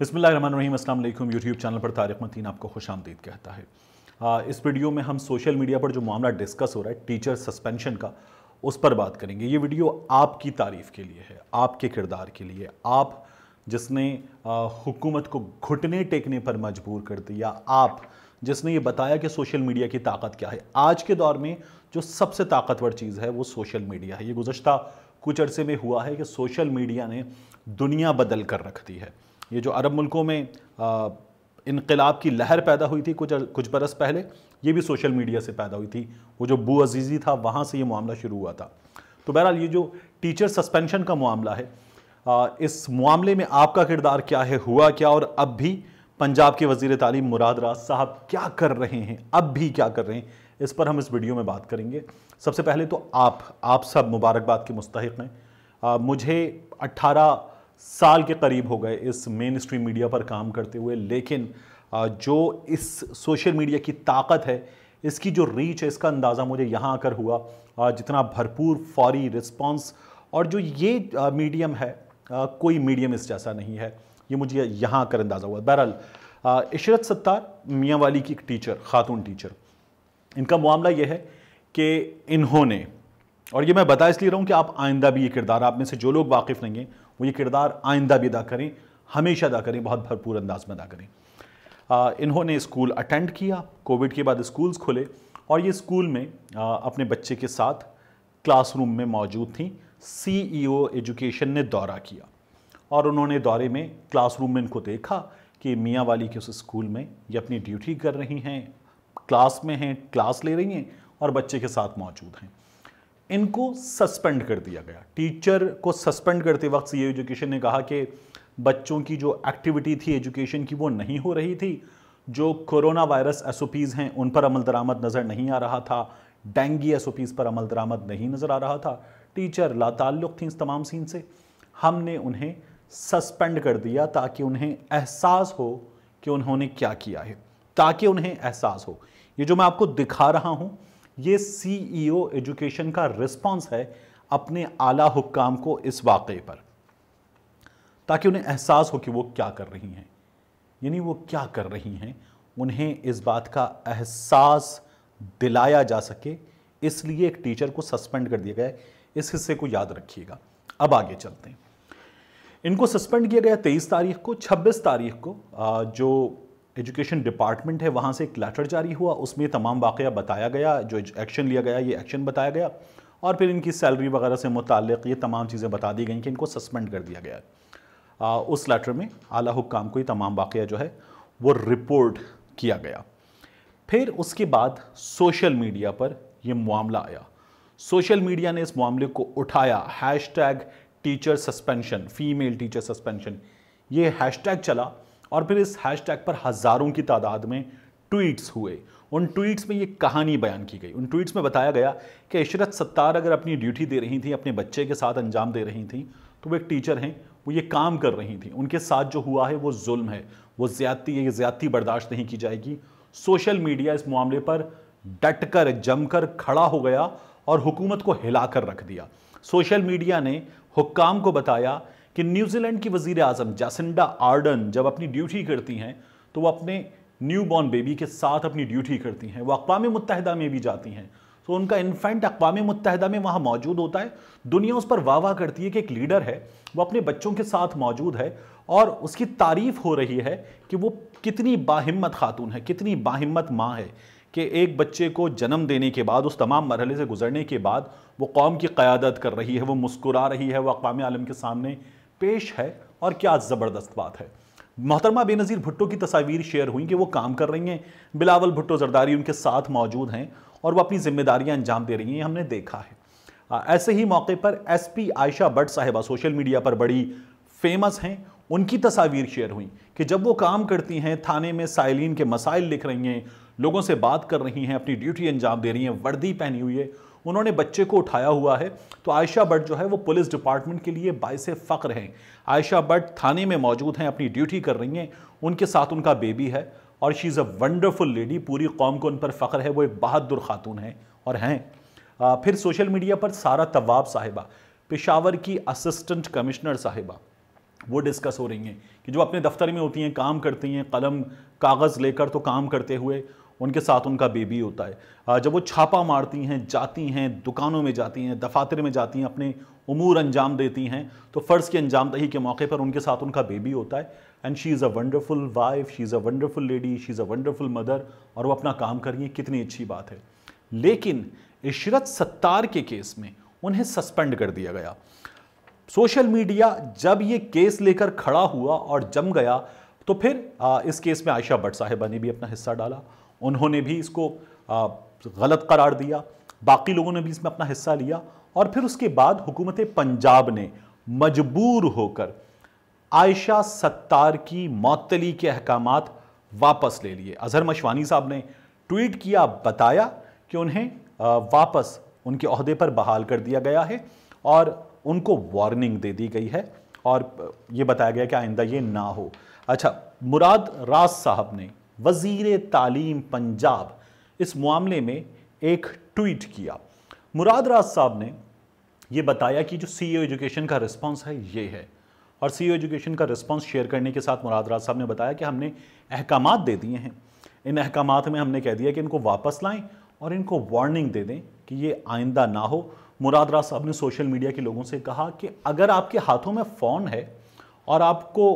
बिसमीम असल YouTube channel पर तारक मतीन आपको खुश आमदीद कहता है आ, इस वीडियो में हम सोशल मीडिया पर जो मामला डिस्कस हो रहा है टीचर सस्पेंशन का उस पर बात करेंगे ये वीडियो आपकी तारीफ़ के लिए है आपके किरदार के लिए आप जिसने आ, हुकूमत को घुटने टेकने पर मजबूर कर दिया आप जिसने ये बताया कि सोशल मीडिया की ताकत क्या है आज के दौर में जो सबसे ताकतवर चीज़ है वो सोशल मीडिया है ये गुजशत कुछ अरसे में हुआ है कि सोशल मीडिया ने दुनिया बदल कर रख दी है ये जो अरब मुल्कों में इनकलाब की लहर पैदा हुई थी कुछ कुछ बरस पहले ये भी सोशल मीडिया से पैदा हुई थी वो जो बू अजीज़ी था वहाँ से ये मामला शुरू हुआ था तो बहरहाल ये जो टीचर सस्पेंशन का मामला है आ, इस मामले में आपका किरदार क्या है हुआ क्या और अब भी पंजाब के वजीर तालीम मुराद राज साहब क्या कर रहे हैं अब भी क्या कर रहे हैं इस पर हम इस वीडियो में बात करेंगे सबसे पहले तो आप आप सब मुबारकबाद के मुस्तक हैं मुझे अट्ठारह साल के करीब हो गए इस मेन स्ट्रीम मीडिया पर काम करते हुए लेकिन जो इस सोशल मीडिया की ताकत है इसकी जो रीच है इसका अंदाज़ा मुझे यहाँ आकर हुआ जितना भरपूर फौरी रिस्पॉन्स और जो ये मीडियम है कोई मीडियम इस जैसा नहीं है ये मुझे यहाँ आकर अंदाज़ा हुआ बहरहाल इशरत सत्तार मियाँ वाली की एक टीचर खातून टीचर इनका मामला यह है कि इन्होंने और ये मैं बता इसलिए रहा हूँ कि आप आइंदा भी ये किरदार आप में से जो लोग वाकिफ़ नहीं हैं वो ये किरदार आइंदा भी अदा करें हमेशा अदा करें बहुत भरपूर अंदाज में अदा करें आ, इन्होंने स्कूल अटेंड किया कोविड के बाद स्कूल्स खुले और ये स्कूल में आ, अपने बच्चे के साथ क्लासरूम में मौजूद थी सीईओ e एजुकेशन ने दौरा किया और उन्होंने दौरे में क्लासरूम में इनको देखा कि मियाँ वाली के उस स्कूल में ये अपनी ड्यूटी कर रही हैं क्लास में हैं क्लास ले रही हैं और बच्चे के साथ मौजूद हैं इनको सस्पेंड कर दिया गया टीचर को सस्पेंड करते वक्त सी एजुकेशन ने कहा कि बच्चों की जो एक्टिविटी थी एजुकेशन की वो नहीं हो रही थी जो कोरोना वायरस एस हैं उन पर अमल दरामद नज़र नहीं आ रहा था डेंगी एस पर अमल दरामद नहीं नज़र आ रहा था टीचर लाताल्लुक थी इस तमाम सीन से हमने उन्हें सस्पेंड कर दिया ताकि उन्हें एहसास हो कि उन्होंने क्या किया है ताकि उन्हें एहसास हो ये जो मैं आपको दिखा रहा हूँ ये सीईओ एजुकेशन e का रिस्पॉन्स है अपने आला हुक्काम को इस वाक़े पर ताकि उन्हें एहसास हो कि वो क्या कर रही हैं यानी वो क्या कर रही हैं उन्हें इस बात का एहसास दिलाया जा सके इसलिए एक टीचर को सस्पेंड कर दिया गया है इस हिस्से को याद रखिएगा अब आगे चलते हैं इनको सस्पेंड किया गया तेईस तारीख को छब्बीस तारीख को जो एजुकेशन डिपार्टमेंट है वहाँ से एक लेटर जारी हुआ उसमें तमाम वाक़ बताया गया जो एक्शन लिया गया ये एक्शन बताया गया और फिर इनकी सैलरी वगैरह से मुतल ये तमाम चीज़ें बता दी गई कि इनको सस्पेंड कर दिया गया आ, उस लेटर में आला हुकाम को ये तमाम वाक़ जो है वो रिपोर्ट किया गया फिर उसके बाद सोशल मीडिया पर यह मामला आया सोशल मीडिया ने इस मामले को उठाया hashtag teacher suspension female teacher suspension ये हैश टैग चला और फिर इस हैशटैग पर हज़ारों की तादाद में ट्वीट्स हुए उन ट्वीट्स में ये कहानी बयान की गई उन ट्वीट्स में बताया गया कि इशरत सत्तार अगर अपनी ड्यूटी दे रही थी अपने बच्चे के साथ अंजाम दे रही थी तो वो एक टीचर हैं वो ये काम कर रही थी उनके साथ जो हुआ है वो जुल्म है वो ज़्यादती है ये ज़्यादती बर्दाश्त नहीं की जाएगी सोशल मीडिया इस मामले पर डट कर जमकर खड़ा हो गया और हुकूमत को हिलाकर रख दिया सोशल मीडिया ने हुक्काम को बताया कि न्यूजीलैंड की वजीर अजम जासिंडा आर्डन जब अपनी ड्यूटी करती हैं तो वो अपने न्यू बॉर्न बेबी के साथ अपनी ड्यूटी करती हैं वो अकवा मुतहदा में भी जाती हैं तो उनका इन्फेंट अकवा मुतहदा में वहाँ मौजूद होता है दुनिया उस पर वाह वाह करती है कि एक लीडर है वो अपने बच्चों के साथ मौजूद है और उसकी तारीफ हो रही है कि वो कितनी बाहिम्मत खातून है कितनी बाहिम्मत माँ है कि एक बच्चे को जन्म देने के बाद उस तमाम मरहले से गुजरने के बाद वो कौम की क़्यादत कर रही है वो मुस्कुरा रही है वो अकवा आलम के सामने पेश है और क्या ज़बरदस्त बात है मोहतरमा बेनज़ीर भुट्टो की तस्वीर शेयर हुई कि वो काम कर रही हैं बिलावल भुट्टो जरदारी उनके साथ मौजूद हैं और वो अपनी जिम्मेदारियां अंजाम दे रही हैं हमने देखा है आ, ऐसे ही मौके पर एसपी आयशा भट्ट साहिबा सोशल मीडिया पर बड़ी फेमस हैं उनकी तस्वीर शेयर हुई कि जब वो काम करती हैं थाने में साइलिन के मसाइल लिख रही हैं लोगों से बात कर रही हैं अपनी ड्यूटी अंजाम दे रही हैं वर्दी पहनी हुई है उन्होंने बच्चे को उठाया हुआ है तो आयशा भट्ट जो है वो पुलिस डिपार्टमेंट के लिए बायस फ़ख्र हैं आयशा भट्ट थाने में मौजूद हैं अपनी ड्यूटी कर रही हैं उनके साथ उनका बेबी है और she is a wonderful lady पूरी कौम को उन पर फ़ख्र है वो एक बहादुर खातून हैं और हैं फिर सोशल मीडिया पर सारा तवाब साहिबा पेशावर की असिस्टेंट कमिश्नर साहिबा वो डिस्कस हो रही हैं कि जो अपने दफ्तर में होती हैं काम करती हैं कलम कागज़ लेकर तो काम करते हुए उनके साथ उनका बेबी होता है जब वो छापा मारती हैं जाती हैं दुकानों में जाती हैं दफातर में जाती हैं अपने उमूर अंजाम देती हैं तो फ़र्ज़ की अंजाम दही के मौके पर उनके साथ उनका बेबी होता है and she is a wonderful wife she is a wonderful lady she is a wonderful mother और वो अपना काम कर रही है कितनी अच्छी बात है लेकिन इशरत सत्तार के केस में उन्हें सस्पेंड कर दिया गया सोशल मीडिया जब ये केस लेकर खड़ा हुआ और जम गया तो फिर इस केस में आयशा भट्ट साहिबा ने भी अपना हिस्सा डाला उन्होंने भी इसको गलत करार दिया बाकी लोगों ने भी इसमें अपना हिस्सा लिया और फिर उसके बाद हुकूमत पंजाब ने मजबूर होकर आयशा सत्तार की मअतली के अहकाम वापस ले लिए अजहर मशवानी साहब ने ट्वीट किया बताया कि उन्हें वापस उनके अहदे पर बहाल कर दिया गया है और उनको वार्निंग दे दी गई है और ये बताया गया कि आइंदा ये ना हो अच्छा मुराद राज साहब ने वजीर तालीम पंजाब इस मामले में एक ट्वीट किया मुराद राज साहब ने यह बताया कि जो सी एजुकेशन e का रिस्पांस है ये है और सी एजुकेशन e का रिस्पॉन्स शेयर करने के साथ मुराद राज साहब ने बताया कि हमने अहकाम दे दिए हैं इन अहकाम में हमने कह दिया कि इनको वापस लाएं और इनको वार्निंग दे दें कि ये आइंदा ना हो मुराद साहब ने सोशल मीडिया के लोगों से कहा कि अगर आपके हाथों में फ़ोन है और आपको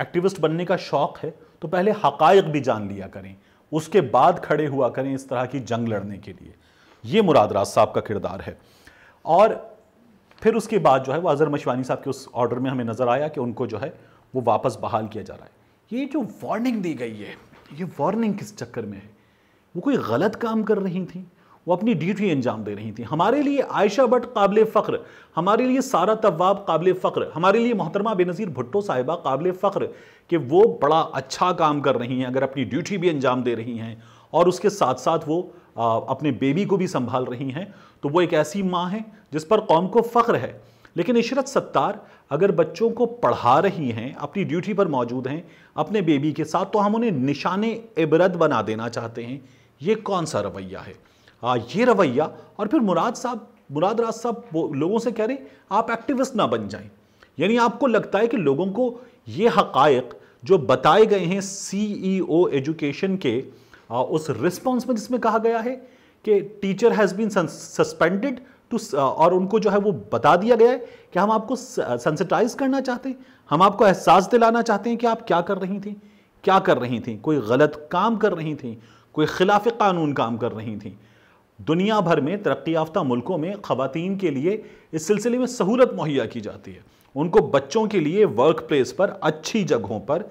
एक्टिविस्ट बनने का शौक़ है तो पहले हकायक भी जान लिया करें उसके बाद खड़े हुआ करें इस तरह की जंग लड़ने के लिए ये मुराद राज साहब का किरदार है और फिर उसके बाद जो है वो अजहर मशवानी साहब के उस ऑर्डर में हमें नज़र आया कि उनको जो है वो वापस बहाल किया जा रहा है ये जो वार्निंग दी गई है ये वार्निंग किस चक्कर में है वो कोई गलत काम कर रही थी वो अपनी ड्यूटी अंजाम दे रही थी हमारे लिए आयशा भट्ट काबिल फ़ख्र हमारे लिए सारा तवाब काबिल फ़ख्र हमारे लिए मोहतरमा बेनज़ीर भुट्टो साहिबा काबिल फ़ख्र कि वो बड़ा अच्छा काम कर रही हैं अगर अपनी ड्यूटी भी अंजाम दे रही हैं और उसके साथ साथ वो आ, अपने बेबी को भी संभाल रही हैं तो वो एक ऐसी माँ हैं जिस पर कौम को फ़ख्र है लेकिन इशरत सत्तार अगर बच्चों को पढ़ा रही हैं अपनी ड्यूटी पर मौजूद हैं अपने बेबी के साथ तो हम उन्हें निशान इबरत बना देना चाहते हैं ये कौन सा रवैया है हाँ, ये रवैया और फिर मुराद साहब मुराद राज साहब लोगों से कह रहे आप एक्टिविस्ट ना बन जाएं यानी आपको लगता है कि लोगों को ये हकायक जो बताए गए हैं सीईओ एजुकेशन e के आ, उस रिस्पॉन्स में जिसमें कहा गया है कि teacher has been suspended too और उनको जो है वो बता दिया गया है कि हम आपको सेंसिटाइज करना चाहते हैं हम आपको एहसास दिलाना चाहते हैं कि आप क्या कर रही थी क्या कर रही थी कोई गलत काम कर रही थी कोई खिलाफ कानून काम कर रही थी दुनिया भर में तरक्की याफ्ता मुल्कों में खातन के लिए इस सिलसिले में सहूलत मुहैया की जाती है उनको बच्चों के लिए वर्क प्लेस पर अच्छी जगहों पर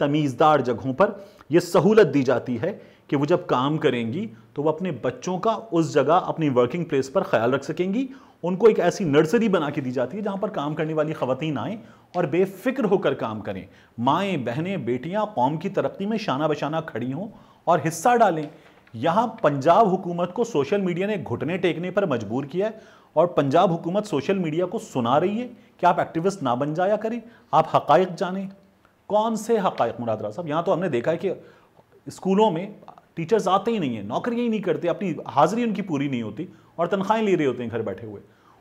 तमीज़दार जगहों पर यह सहूलत दी जाती है कि वो जब काम करेंगी तो वह अपने बच्चों का उस जगह अपनी वर्किंग प्लेस पर ख्याल रख सकेंगी उनको एक ऐसी नर्सरी बना के दी जाती है जहाँ पर काम करने वाली खवतिन आएँ और बेफिक्र होकर काम करें माएँ बहनें बेटियाँ कौम की तरक्की में शाना बशाना खड़ी हों और हिस्सा डालें यहां पंजाब हुकूमत को सोशल मीडिया ने घुटने टेकने पर मजबूर किया है और पंजाब हुकूमत सोशल मीडिया को सुना रही है कि आप एक्टिविस्ट ना बन जाया करें आप हकायक जाने कौन से हकायक मुरादरा साहब यहाँ तो हमने देखा है कि स्कूलों में टीचर्स आते ही नहीं है नौकरियाँ ही नहीं करते अपनी हाजिरी उनकी पूरी नहीं होती और तनख्वाहें ले रहे होते हैं घर बैठे हुए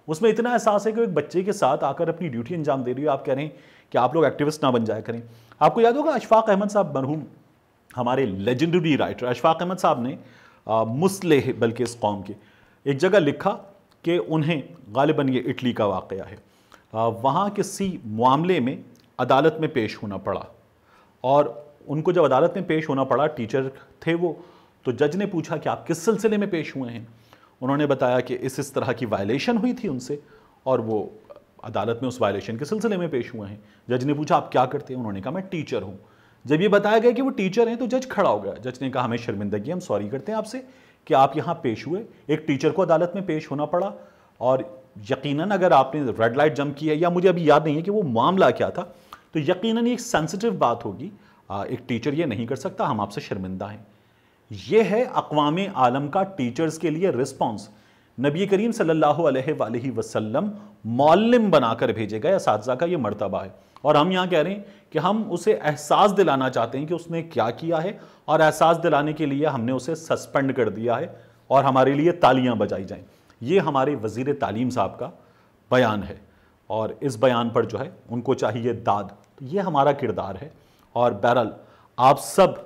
उसमें इतना एहसास है कि एक बच्चे के साथ आकर अपनी ड्यूटी अंजाम दे रही हो आप कह रहे हैं कि आप लोग एक्टिविस्ट ना बन जाया करें आपको याद होगा अशफाक अहमद साहब मरहूम हमारे लेजेंडरी राइटर अशफाक अहमद साहब ने मुसलह बल्कि इस कौम के एक जगह लिखा कि उन्हें गालिबा ये इटली का वाक़ है वहाँ किसी मामले में अदालत में पेश होना पड़ा और उनको जब अदालत में पेश होना पड़ा टीचर थे वो तो जज ने पूछा कि आप किस सिलसिले में पेश हुए हैं उन्होंने बताया कि इस इस तरह की वायलेशन हुई थी उनसे और वो अदालत में उस वायलेशन के सिलसिले में पेश हुए हैं जज ने पूछा आप क्या करते हैं उन्होंने कहा मैं टीचर हूँ जब ये बताया गया कि वो टीचर हैं तो जज खड़ा हो गया जज ने कहा हमें शर्मिंदगी हम सॉरी करते हैं आपसे कि आप यहाँ पेश हुए एक टीचर को अदालत में पेश होना पड़ा और यकीनन अगर आपने रेड लाइट जम की है या मुझे अभी याद नहीं है कि वो मामला क्या था तो यकीन एक सेंसिटिव बात होगी एक टीचर ये नहीं कर सकता हम आपसे शर्मिंदा हैं ये है अकवाम आलम का टीचर्स के लिए रिस्पॉन्स नबी करीम सल्ला वसलम वसल्लम मौलम बनाकर भेजे गए इस का मरतबा है और हम यहाँ कह रहे हैं कि हम उसे एहसास दिलाना चाहते हैं कि उसने क्या किया है और एहसास दिलाने के लिए हमने उसे सस्पेंड कर दिया है और हमारे लिए तालियां बजाई जाएं ये हमारे वज़ीर तालीम साहब का बयान है और इस बयान पर जो है उनको चाहिए दाद तो ये हमारा किरदार है और बहरल आप सब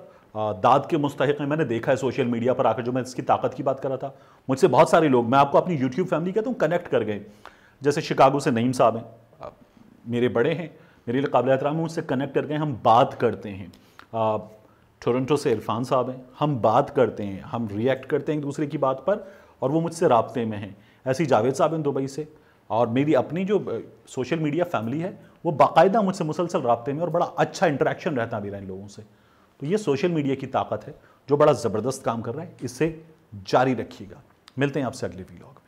दाद के मुस्तक हैं मैंने देखा है सोशल मीडिया पर आकर जो मैं इसकी ताकत की बात कर रहा था मुझसे बहुत सारे लोग मैं आपको अपनी यूट्यूब फैमिली कहता हूँ कनेक्ट कर गए जैसे शिकागो से नईम साहब हैं मेरे बड़े हैं मेरे लिए काबिल एहतराम है उनसे कनेक्ट कर गए हम बात करते हैं टोरंटो से इरफान साहब हैं हम बात करते हैं हम रिएक्ट करते हैं एक दूसरे की बात पर और वो मुझसे रबते में हैं ऐसी जावेद साहब हैं दुबई से और मेरी अपनी जो सोशल मीडिया फैमिली है वो बाकायदा मुझसे मुसलसल रबते में और बड़ा अच्छा इंटरेक्शन रहता है मेरा इन लोगों से तो ये सोशल मीडिया की ताकत है जो बड़ा ज़बरदस्त काम कर रहा है इससे जारी रखिएगा मिलते हैं आपसे अगले वीलॉग